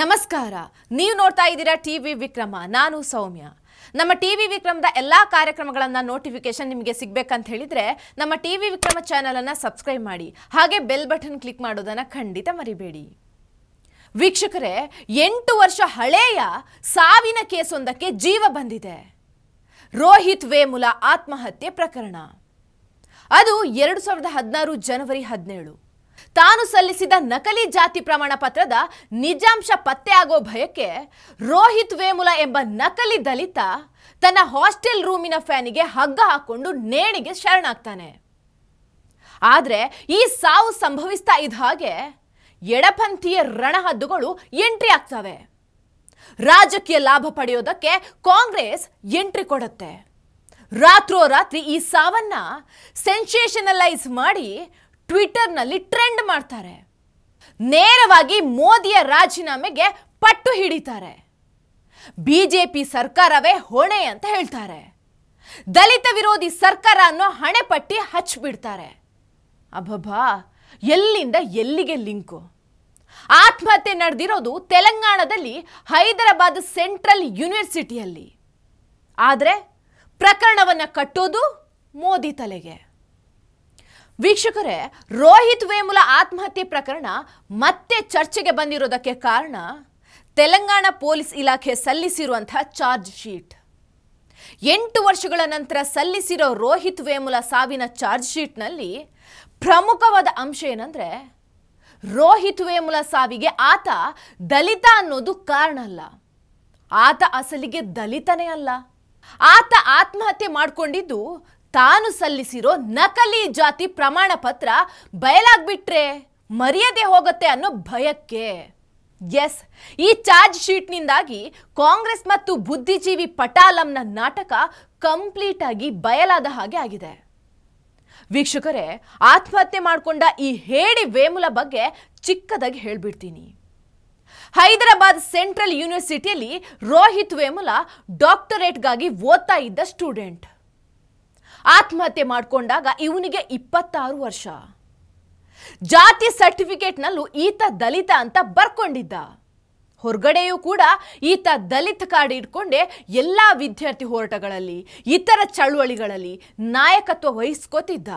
ನಮಸ್ಕಾರ ನೀವು ನೋಡ್ತಾ ಇದ್ದೀರಾ ಟಿ ವಿ ವಿಕ್ರಮ ನಾನು ಸೌಮ್ಯ ನಮ್ಮ ಟಿ ವಿ ವಿಕ್ರಮದ ಎಲ್ಲ ಕಾರ್ಯಕ್ರಮಗಳನ್ನು ನೋಟಿಫಿಕೇಶನ್ ನಿಮಗೆ ಸಿಗಬೇಕಂತ ಹೇಳಿದರೆ ನಮ್ಮ ಟಿ ವಿ ವಿಕ್ರಮ ಚಾನಲನ್ನು ಸಬ್ಸ್ಕ್ರೈಬ್ ಮಾಡಿ ಹಾಗೆ ಬೆಲ್ ಬಟನ್ ಕ್ಲಿಕ್ ಮಾಡೋದನ್ನು ಖಂಡಿತ ಮರಿಬೇಡಿ ವೀಕ್ಷಕರೇ ಎಂಟು ವರ್ಷ ಹಳೆಯ ಸಾವಿನ ಕೇಸೊಂದಕ್ಕೆ ಜೀವ ಬಂದಿದೆ ರೋಹಿತ್ ವೇಮುಲ ಆತ್ಮಹತ್ಯೆ ಪ್ರಕರಣ ಅದು ಎರಡು ಸಾವಿರದ ಹದಿನಾರು ಜನವರಿ ಹದಿನೇಳು ತಾನು ಸಲ್ಲಿಸಿದ ನಕಲಿ ಜಾತಿ ಪ್ರಮಾಣ ಪತ್ರದ ನಿಜಾಂಶ ಪತ್ತೆಯಾಗೋ ಭಯಕ್ಕೆ ರೋಹಿತ್ ವೇಮುಲ ಎಂಬ ನಕಲಿ ದಲಿತ ತನ್ನ ಹಾಸ್ಟೆಲ್ ರೂಮಿನ ಫ್ಯಾನಿಗೆ ಹಗ್ಗ ಹಾಕೊಂಡು ನೇಣಿಗೆ ಶರಣಾಗ್ತಾನೆ ಆದರೆ ಈ ಸಾವು ಸಂಭವಿಸ್ತಾ ಇದ್ದ ಹಾಗೆ ಎಡಪಂಥೀಯ ರಣಹದ್ದುಗಳು ಎಂಟ್ರಿ ಆಗ್ತವೆ ರಾಜಕೀಯ ಲಾಭ ಪಡೆಯೋದಕ್ಕೆ ಕಾಂಗ್ರೆಸ್ ಎಂಟ್ರಿ ಕೊಡುತ್ತೆ ರಾತ್ರೋರಾತ್ರಿ ಈ ಸಾವನ್ನ ಸೆನ್ಸೇಷನಲೈಸ್ ಮಾಡಿ ಟ್ವಿಟರ್ನಲ್ಲಿ ಟ್ರೆಂಡ್ ಮಾಡ್ತಾರೆ ನೇರವಾಗಿ ಮೋದಿಯ ರಾಜೀನಾಮೆಗೆ ಪಟ್ಟು ಹಿಡಿತಾರೆ ಬಿ ಜೆ ಪಿ ಸರ್ಕಾರವೇ ಹೊಣೆ ಅಂತ ಹೇಳ್ತಾರೆ ದಲಿತ ವಿರೋಧಿ ಸರ್ಕಾರ ಅನ್ನೋ ಹಣೆ ಪಟ್ಟಿ ಹಚ್ಚಿಬಿಡ್ತಾರೆ ಅಬ್ಬಬ್ಬಾ ಎಲ್ಲಿಂದ ಎಲ್ಲಿಗೆ ಲಿಂಕು ಆತ್ಮಹತ್ಯೆ ನಡೆದಿರೋದು ತೆಲಂಗಾಣದಲ್ಲಿ ಹೈದರಾಬಾದ್ ಸೆಂಟ್ರಲ್ ಯೂನಿವರ್ಸಿಟಿಯಲ್ಲಿ ಆದರೆ ಪ್ರಕರಣವನ್ನು ಕಟ್ಟೋದು ಮೋದಿ ತಲೆಗೆ ವೀಕ್ಷಕರೇ ರೋಹಿತ್ ವೇಮುಲ ಆತ್ಮಹತ್ಯೆ ಪ್ರಕರಣ ಮತ್ತೆ ಚರ್ಚೆಗೆ ಬಂದಿರೋದಕ್ಕೆ ಕಾರಣ ತೆಲಂಗಾಣ ಪೊಲೀಸ್ ಇಲಾಖೆ ಸಲ್ಲಿಸಿರುವಂತಹ ಚಾರ್ಜ್ ಶೀಟ್ ಎಂಟು ವರ್ಷಗಳ ನಂತರ ಸಲ್ಲಿಸಿರೋ ರೋಹಿತ್ ವೇಮುಲ ಸಾವಿನ ಚಾರ್ಜ್ ಶೀಟ್ನಲ್ಲಿ ಪ್ರಮುಖವಾದ ಅಂಶ ಏನಂದರೆ ರೋಹಿತ್ ವೇಮುಲ ಸಾವಿಗೆ ಆತ ದಲಿತ ಅನ್ನೋದು ಕಾರಣ ಅಲ್ಲ ಆತ ಅಸಲಿಗೆ ದಲಿತನೇ ಅಲ್ಲ ಆತ ಆತ್ಮಹತ್ಯೆ ಮಾಡಿಕೊಂಡಿದ್ದು ತಾನು ಸಲ್ಲಿಸಿರೋ ನಕಲಿ ಜಾತಿ ಪ್ರಮಾಣ ಪತ್ರ ಬಯಲಾಗ್ಬಿಟ್ರೆ ಮರ್ಯಾದೆ ಹೋಗುತ್ತೆ ಅನ್ನೋ ಭಯಕ್ಕೆ ಎಸ್ ಈ ಚಾರ್ಜ್ ಶೀಟ್ನಿಂದಾಗಿ ಕಾಂಗ್ರೆಸ್ ಮತ್ತು ಬುದ್ಧಿಜೀವಿ ಪಟಾಲಂನ ನಾಟಕ ಕಂಪ್ಲೀಟ್ ಆಗಿ ಬಯಲಾದ ಹಾಗೆ ಆಗಿದೆ ವೀಕ್ಷಕರೇ ಆತ್ಮಹತ್ಯೆ ಮಾಡಿಕೊಂಡ ಈ ಹೇಳಿ ವೇಮುಲ ಬಗ್ಗೆ ಚಿಕ್ಕದಾಗಿ ಹೇಳ್ಬಿಡ್ತೀನಿ ಹೈದರಾಬಾದ್ ಸೆಂಟ್ರಲ್ ಯೂನಿವರ್ಸಿಟಿಯಲ್ಲಿ ರೋಹಿತ್ ವೇಮುಲ ಡಾಕ್ಟರೇಟ್ಗಾಗಿ ಓದ್ತಾ ಇದ್ದ ಸ್ಟೂಡೆಂಟ್ ಆತ್ಮಹತ್ಯೆ ಮಾಡಿಕೊಂಡಾಗ ಇವನಿಗೆ ಇಪ್ಪತ್ತಾರು ವರ್ಷ ಜಾತಿ ಸರ್ಟಿಫಿಕೇಟ್ನಲ್ಲೂ ಈತ ದಲಿತ ಅಂತ ಬರ್ಕೊಂಡಿದ್ದ ಹೊರಗಡೆಯೂ ಕೂಡ ಈತ ದಲಿತ ಕಾರ್ಡ್ ಇಟ್ಕೊಂಡೆ ಎಲ್ಲ ವಿದ್ಯಾರ್ಥಿ ಹೋರಾಟಗಳಲ್ಲಿ ಇತರ ಚಳುವಳಿಗಳಲ್ಲಿ ನಾಯಕತ್ವ ವಹಿಸ್ಕೋತಿದ್ದ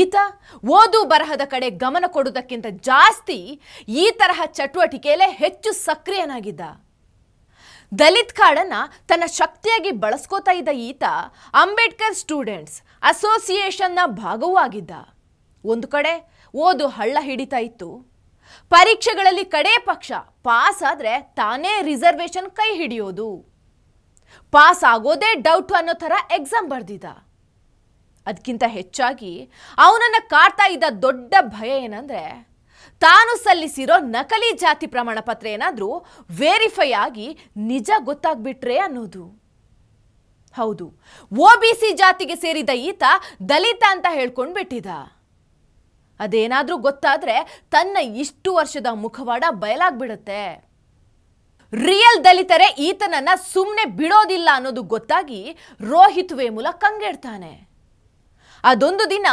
ಈತ ಓದು ಬರಹದ ಕಡೆ ಗಮನ ಕೊಡುವುದಕ್ಕಿಂತ ಜಾಸ್ತಿ ಈ ತರಹ ಚಟುವಟಿಕೆಯಲ್ಲೇ ಹೆಚ್ಚು ಸಕ್ರಿಯನಾಗಿದ್ದ ದಲಿತ್ ಕಾರ್ಡನ್ನು ತನ್ನ ಶಕ್ತಿಯಾಗಿ ಬಳಸ್ಕೋತಾ ಇದ್ದ ಈತ ಅಂಬೇಡ್ಕರ್ ಸ್ಟೂಡೆಂಟ್ಸ್ ಅಸೋಸಿಯೇಷನ್ನ ಭಾಗವೂ ಆಗಿದ್ದ ಒಂದು ಕಡೆ ಓದು ಹಳ್ಳ ಹಿಡಿತಾ ಇತ್ತು ಪರೀಕ್ಷೆಗಳಲ್ಲಿ ಕಡೇ ಪಕ್ಷ ಪಾಸ್ ಆದರೆ ತಾನೇ ರಿಸರ್ವೇಷನ್ ಕೈ ಹಿಡಿಯೋದು ಪಾಸ್ ಆಗೋದೇ ಡೌಟ್ ಅನ್ನೋ ಥರ ಎಕ್ಸಾಮ್ ಬರೆದಿದ್ದ ಅದಕ್ಕಿಂತ ಹೆಚ್ಚಾಗಿ ಅವನನ್ನು ಕಾಡ್ತಾ ಇದ್ದ ದೊಡ್ಡ ಭಯ ಏನಂದರೆ ತಾನು ಸಲ್ಲಿಸಿರೋ ನಕಲಿ ಜಾತಿ ಪ್ರಮಾಣ ಪತ್ರ ಏನಾದರೂ ವೇರಿಫೈ ಆಗಿ ನಿಜ ಗೊತ್ತಾಗ್ಬಿಟ್ರೆ ಅನ್ನೋದು ಹೌದು ಒ ಬಿ ಸಿ ಜಾತಿಗೆ ಸೇರಿದ ಈತ ದಲಿತ ಅಂತ ಹೇಳ್ಕೊಂಡು ಬಿಟ್ಟಿದ ಅದೇನಾದರೂ ಗೊತ್ತಾದರೆ ತನ್ನ ಇಷ್ಟು ವರ್ಷದ ಮುಖವಾಡ ಬಯಲಾಗ್ಬಿಡುತ್ತೆ ರಿಯಲ್ ದಲಿತರೇ ಈತನನ್ನ ಸುಮ್ಮನೆ ಬಿಡೋದಿಲ್ಲ ಅನ್ನೋದು ಗೊತ್ತಾಗಿ ರೋಹಿತ್ ವೇಮುಲ ಕಂಗೆಡ್ತಾನೆ ಅದೊಂದು ದಿನ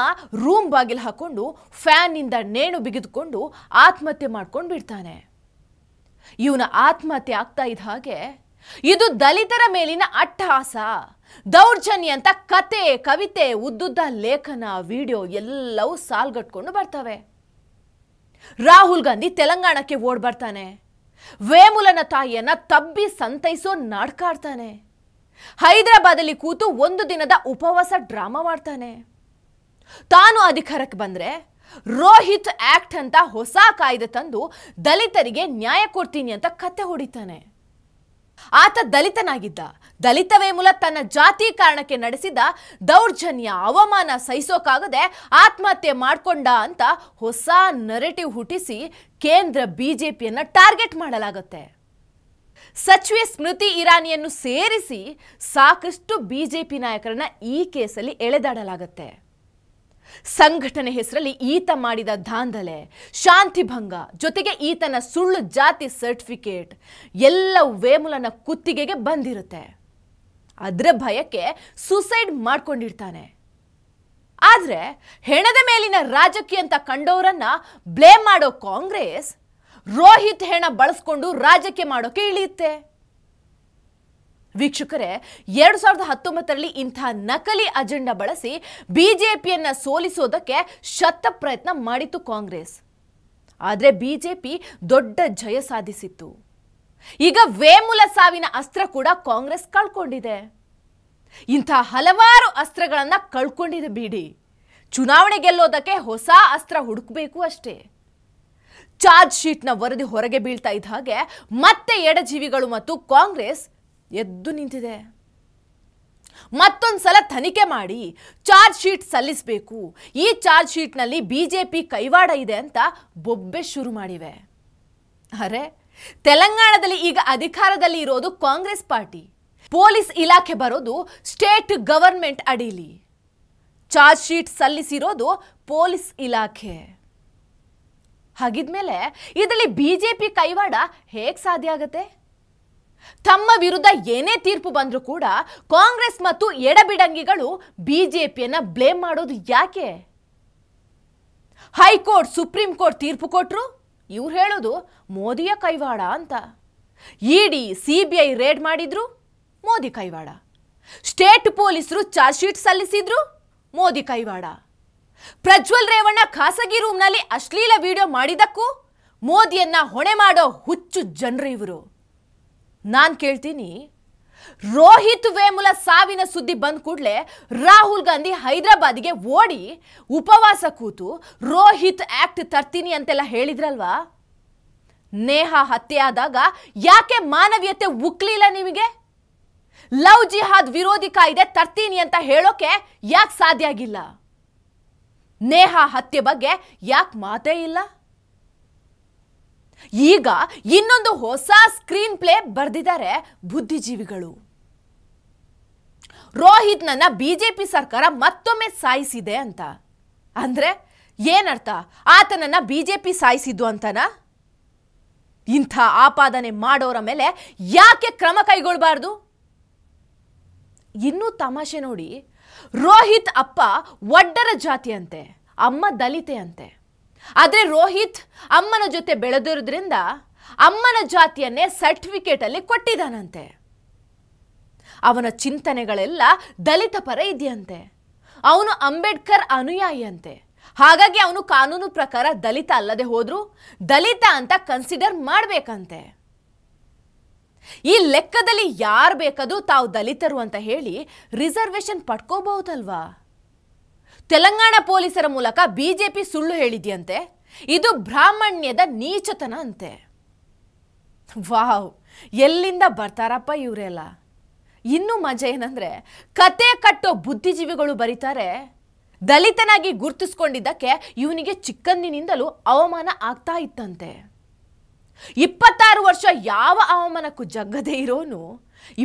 ರೂಮ್ ಬಾಗಿಲು ಹಾಕೊಂಡು ಫ್ಯಾನಿಂದ ನೇಣು ಬಿಗಿದುಕೊಂಡು ಆತ್ಮಹತ್ಯೆ ಮಾಡ್ಕೊಂಡು ಬಿಡ್ತಾನೆ ಇವನ ಆತ್ಮಹತ್ಯೆ ಆಗ್ತಾ ಇದ್ದ ಹಾಗೆ ಇದು ದಲಿತರ ಮೇಲಿನ ಅಟ್ಟಹಾಸ ದೌರ್ಜನ್ಯ ಅಂತ ಕತೆ ಕವಿತೆ ಉದ್ದುದ್ದ ಲೇಖನ ವಿಡಿಯೋ ಎಲ್ಲವೂ ಸಾಲ್ಗಟ್ಕೊಂಡು ಬರ್ತವೆ ರಾಹುಲ್ ಗಾಂಧಿ ತೆಲಂಗಾಣಕ್ಕೆ ಓಡ್ ಬರ್ತಾನೆ ವೇಮುಲನ ತಾಯಿಯನ್ನ ತಬ್ಬಿ ಸಂತೈಸೋ ನಾಡ್ಕಾಡ್ತಾನೆ ಹೈದರಾಬಾದಲ್ಲಿ ಕೂತು ಒಂದು ದಿನದ ಉಪವಾಸ ಡ್ರಾಮಾ ಮಾಡ್ತಾನೆ ತಾನು ಅಧಿಕಾರಕ್ಕೆ ಬಂದರೆ ರೋಹಿತ್ ಆಕ್ಟ್ ಅಂತ ಹೊಸ ಕಾಯ್ದೆ ತಂದು ದಲಿತರಿಗೆ ನ್ಯಾಯ ಕೊಡ್ತೀನಿ ಅಂತ ಕತೆ ಹೊಡಿತಾನೆ ಆತ ದಲಿತನಾಗಿದ್ದ ದಲಿತವೇ ಮೂಲ ತನ್ನ ಜಾತಿ ಕಾರಣಕ್ಕೆ ನಡೆಸಿದ ದೌರ್ಜನ್ಯ ಅವಮಾನ ಸಹಿಸೋಕಾಗದೆ ಆತ್ಮಹತ್ಯೆ ಮಾಡಿಕೊಂಡ ಅಂತ ಹೊಸ ನರೇಟಿವ್ ಹುಟ್ಟಿಸಿ ಕೇಂದ್ರ ಬಿಜೆಪಿಯನ್ನು ಟಾರ್ಗೆಟ್ ಮಾಡಲಾಗುತ್ತೆ ಸಚಿವೆ ಸ್ಮೃತಿ ಇರಾನಿಯನ್ನು ಸೇರಿಸಿ ಸಾಕಷ್ಟು ಬಿಜೆಪಿ ನಾಯಕರನ್ನ ಈ ಕೇಸಲ್ಲಿ ಎಳೆದಾಡಲಾಗುತ್ತೆ ಸಂಘಟನೆ ಹೆಸರಲ್ಲಿ ಈತ ಮಾಡಿದ ದಾಂಧಲೆ ಭಂಗ ಜೊತೆಗೆ ಈತನ ಸುಳ್ಳು ಜಾತಿ ಸರ್ಟಿಫಿಕೇಟ್ ಎಲ್ಲ ವೇಮುಲನ ಕುತ್ತಿಗೆಗೆ ಬಂದಿರುತ್ತೆ ಅದರ ಭಯಕ್ಕೆ ಸೂಸೈಡ್ ಮಾಡ್ಕೊಂಡಿರ್ತಾನೆ ಆದರೆ ಹೆಣದ ಮೇಲಿನ ರಾಜಕೀಯ ಅಂತ ಕಂಡವರನ್ನ ಬ್ಲೇಮ್ ಮಾಡೋ ಕಾಂಗ್ರೆಸ್ ರೋಹಿತ್ ಹೆಣ ಬಳಸ್ಕೊಂಡು ರಾಜಕೀಯ ಮಾಡೋಕೆ ಇಳಿಯುತ್ತೆ ವೀಕ್ಷಕರೇ ಎರಡ್ ಸಾವಿರದ ಹತ್ತೊಂಬತ್ತರಲ್ಲಿ ಇಂಥ ನಕಲಿ ಅಜೆಂಡಾ ಬಳಸಿ ಬಿಜೆಪಿಯನ್ನ ಸೋಲಿಸೋದಕ್ಕೆ ಶತ ಪ್ರಯತ್ನ ಮಾಡಿತು ಕಾಂಗ್ರೆಸ್ ಆದರೆ ಬಿಜೆಪಿ ದೊಡ್ಡ ಜಯ ಸಾಧಿಸಿತ್ತು ಈಗ ವೇಮುಲ ಸಾವಿನ ಅಸ್ತ್ರ ಕೂಡ ಕಾಂಗ್ರೆಸ್ ಕಳ್ಕೊಂಡಿದೆ ಇಂಥ ಹಲವಾರು ಅಸ್ತ್ರಗಳನ್ನು ಕಳ್ಕೊಂಡಿದೆ ಬಿಡಿ ಚುನಾವಣೆ ಗೆಲ್ಲೋದಕ್ಕೆ ಹೊಸ ಅಸ್ತ್ರ ಹುಡುಕಬೇಕು ಅಷ್ಟೇ ಚಾರ್ಜ್ ಶೀಟ್ನ ವರದಿ ಹೊರಗೆ ಬೀಳ್ತಾ ಇದ್ದ ಹಾಗೆ ಮತ್ತೆ ಎಡಜೀವಿಗಳು ಮತ್ತು ಕಾಂಗ್ರೆಸ್ ಎದ್ದು ನಿಂತಿದೆ ಮತ್ತೊಂದು ಸಲ ತನಿಖೆ ಮಾಡಿ ಚಾರ್ಜ್ ಶೀಟ್ ಸಲ್ಲಿಸಬೇಕು ಈ ಚಾರ್ಜ್ ಶೀಟ್ನಲ್ಲಿ ಬಿ ಜೆ ಪಿ ಕೈವಾಡ ಇದೆ ಅಂತ ಬೊಬ್ಬೆ ಶುರು ಮಾಡಿವೆ ಅರೆ ತೆಲಂಗಾಣದಲ್ಲಿ ಈಗ ಅಧಿಕಾರದಲ್ಲಿ ಇರೋದು ಕಾಂಗ್ರೆಸ್ ಪಾರ್ಟಿ ಪೊಲೀಸ್ ಇಲಾಖೆ ಬರೋದು ಸ್ಟೇಟ್ ಗವರ್ಮೆಂಟ್ ಅಡಿಲಿ ಚಾರ್ಜ್ ಶೀಟ್ ಸಲ್ಲಿಸಿರೋದು ಪೊಲೀಸ್ ಇಲಾಖೆ ಹಾಗಿದ್ಮೇಲೆ ಇದರಲ್ಲಿ ಬಿ ಜೆ ಪಿ ಕೈವಾಡ ಹೇಗೆ ಸಾಧ್ಯ ಆಗುತ್ತೆ ತಮ್ಮ ವಿರುದ್ಧ ಏನೇ ತೀರ್ಪು ಬಂದರೂ ಕೂಡ ಕಾಂಗ್ರೆಸ್ ಮತ್ತು ಎಡಬಿಡಂಗಿಗಳು ಬಿಜೆಪಿಯನ್ನು ಬ್ಲೇಮ್ ಮಾಡೋದು ಯಾಕೆ ಹೈಕೋರ್ಟ್ ಸುಪ್ರೀಂ ಕೋರ್ಟ್ ತೀರ್ಪು ಕೊಟ್ಟರು ಇವ್ರು ಹೇಳೋದು ಮೋದಿಯ ಕೈವಾಡ ಅಂತ ED C B I raid ಮಾಡಿದ್ರು ಮೋದಿ ಕೈವಾಡ ಸ್ಟೇಟ್ ಪೊಲೀಸರು ಚಾರ್ಜ್ ಶೀಟ್ ಸಲ್ಲಿಸಿದ್ರು ಮೋದಿ ಕೈವಾಡ ಪ್ರಜ್ವಲ್ ರೇವಣ್ಣ ಖಾಸಗಿ ರೂಮ್ನಲ್ಲಿ ಅಶ್ಲೀಲ ವಿಡಿಯೋ ಮಾಡಿದಕ್ಕೂ ಮೋದಿಯನ್ನ ಹೊಣೆ ಮಾಡೋ ಹುಚ್ಚು ಜನರು ಇವರು ನಾನು ಕೇಳ್ತೀನಿ ರೋಹಿತ್ ವೇಮುಲ ಸಾವಿನ ಸುದ್ದಿ ಬಂದ ಕೂಡಲೇ ರಾಹುಲ್ ಗಾಂಧಿ ಹೈದರಾಬಾದ್ಗೆ ಓಡಿ ಉಪವಾಸ ಕೂತು ರೋಹಿತ್ ಆಕ್ಟ್ ತರ್ತೀನಿ ಅಂತೆಲ್ಲ ಹೇಳಿದ್ರಲ್ವಾ ನೇಹ ಹತ್ಯೆ ಆದಾಗ ಯಾಕೆ ಮಾನವೀಯತೆ ಉಕ್ಲಿಲ್ಲ ನಿಮಗೆ ಲವ್ ಜಿಹಾದ್ ವಿರೋಧಿ ಕಾಯ್ದೆ ತರ್ತೀನಿ ಅಂತ ಹೇಳೋಕೆ ಯಾಕೆ ಸಾಧ್ಯ ಆಗಿಲ್ಲ ನೇಹ ಹತ್ಯೆ ಬಗ್ಗೆ ಯಾಕೆ ಮಾತೇ ಇಲ್ಲ ಈಗ ಇನ್ನೊಂದು ಹೊಸ ಸ್ಕ್ರೀನ್ ಪ್ಲೇ ಬರೆದಿದ್ದಾರೆ ಬುದ್ಧಿಜೀವಿಗಳು ರೋಹಿತ್ನನ್ನ ಬಿಜೆಪಿ ಸರ್ಕಾರ ಮತ್ತೊಮ್ಮೆ ಸಾಯಿಸಿದೆ ಅಂತ ಅಂದ್ರೆ ಏನರ್ಥ ಆತನನ್ನ ಬಿಜೆಪಿ ಸಾಯಿಸಿದ್ದು ಅಂತನಾ ಇಂಥ ಆಪಾದನೆ ಮಾಡೋರ ಮೇಲೆ ಯಾಕೆ ಕ್ರಮ ಕೈಗೊಳ್ಬಾರ್ದು ಇನ್ನೂ ತಮಾಷೆ ನೋಡಿ ರೋಹಿತ್ ಅಪ್ಪ ಒಡ್ಡರ ಜಾತಿಯಂತೆ ಅಮ್ಮ ದಲಿತೆಯಂತೆ ಆದರೆ ರೋಹಿತ್ ಅಮ್ಮನ ಜೊತೆ ಬೆಳೆದಿರೋದ್ರಿಂದ ಅಮ್ಮನ ಜಾತಿಯನ್ನೇ ಸರ್ಟಿಫಿಕೇಟಲ್ಲಿ ಕೊಟ್ಟಿದ್ದಾನಂತೆ ಅವನ ಚಿಂತನೆಗಳೆಲ್ಲ ದಲಿತ ಪರ ಇದೆಯಂತೆ ಅವನು ಅಂಬೇಡ್ಕರ್ ಅನುಯಾಯಿಯಂತೆ ಹಾಗಾಗಿ ಅವನು ಕಾನೂನು ಪ್ರಕಾರ ದಲಿತ ಅಲ್ಲದೆ ಹೋದರೂ ದಲಿತ ಅಂತ ಕನ್ಸಿಡರ್ ಮಾಡಬೇಕಂತೆ ಈ ಲೆಕ್ಕದಲ್ಲಿ ಯಾರು ಬೇಕಾದರೂ ತಾವು ದಲಿತರು ಅಂತ ಹೇಳಿ ರಿಸರ್ವೇಷನ್ ಪಡ್ಕೋಬಹುದಲ್ವಾ ತೆಲಂಗಾಣ ಪೊಲೀಸರ ಮೂಲಕ ಬಿಜೆಪಿ ಸುಳ್ಳು ಹೇಳಿದೆಯಂತೆ ಇದು ಬ್ರಾಹ್ಮಣ್ಯದ ನೀಚತನ ಅಂತೆ ವಾವ್ ಎಲ್ಲಿಂದ ಬರ್ತಾರಪ್ಪ ಇವರೆಲ್ಲ ಇನ್ನೂ ಮಜಾ ಏನಂದರೆ ಕತೆ ಕಟ್ಟೋ ಬುದ್ಧಿಜೀವಿಗಳು ಬರೀತಾರೆ ದಲಿತನಾಗಿ ಗುರುತಿಸ್ಕೊಂಡಿದ್ದಕ್ಕೆ ಇವನಿಗೆ ಚಿಕ್ಕಂದಿನಿಂದಲೂ ಅವಮಾನ ಆಗ್ತಾ ಇತ್ತಂತೆ ಇಪ್ಪತ್ತಾರು ವರ್ಷ ಯಾವ ಅವಮಾನಕ್ಕೂ ಜಗ್ಗದೇ ಇರೋನು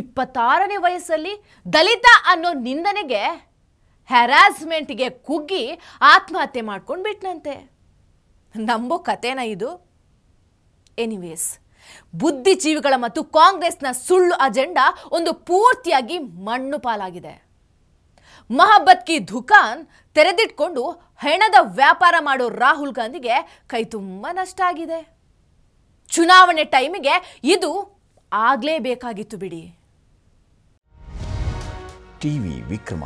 ಇಪ್ಪತ್ತಾರನೇ ವಯಸ್ಸಲ್ಲಿ ದಲಿತ ಅನ್ನೋ ನಿಂದನೆಗೆ ಹ್ಯಾರಾಸ್ಮೆಂಟ್ಗೆ ಕುಗ್ಗಿ ಆತ್ಮಹತ್ಯೆ ಮಾಡ್ಕೊಂಡು ಬಿಟ್ನಂತೆ ನಂಬೋ ಕಥೆನ ಇದು ಎನಿವೇಸ್ ಬುದ್ಧಿಜೀವಿಗಳ ಮತ್ತು ಕಾಂಗ್ರೆಸ್ನ ಸುಳ್ಳು ಅಜೆಂಡಾ ಒಂದು ಪೂರ್ತಿಯಾಗಿ ಮಣ್ಣು ಪಾಲಾಗಿದೆ ಮಹಬ್ಬತ್ ಕಿ ದುಖಾನ್ ತೆರೆದಿಟ್ಕೊಂಡು ಹೆಣದ ವ್ಯಾಪಾರ ಮಾಡೋ ರಾಹುಲ್ ಗಾಂಧಿಗೆ ಕೈ ತುಂಬ ನಷ್ಟ ಆಗಿದೆ ಚುನಾವಣೆ ಟೈಮಿಗೆ ಇದು ಆಗಲೇಬೇಕಾಗಿತ್ತು ಬಿಡಿ ಟಿವಿ ವಿಕ್ರಮ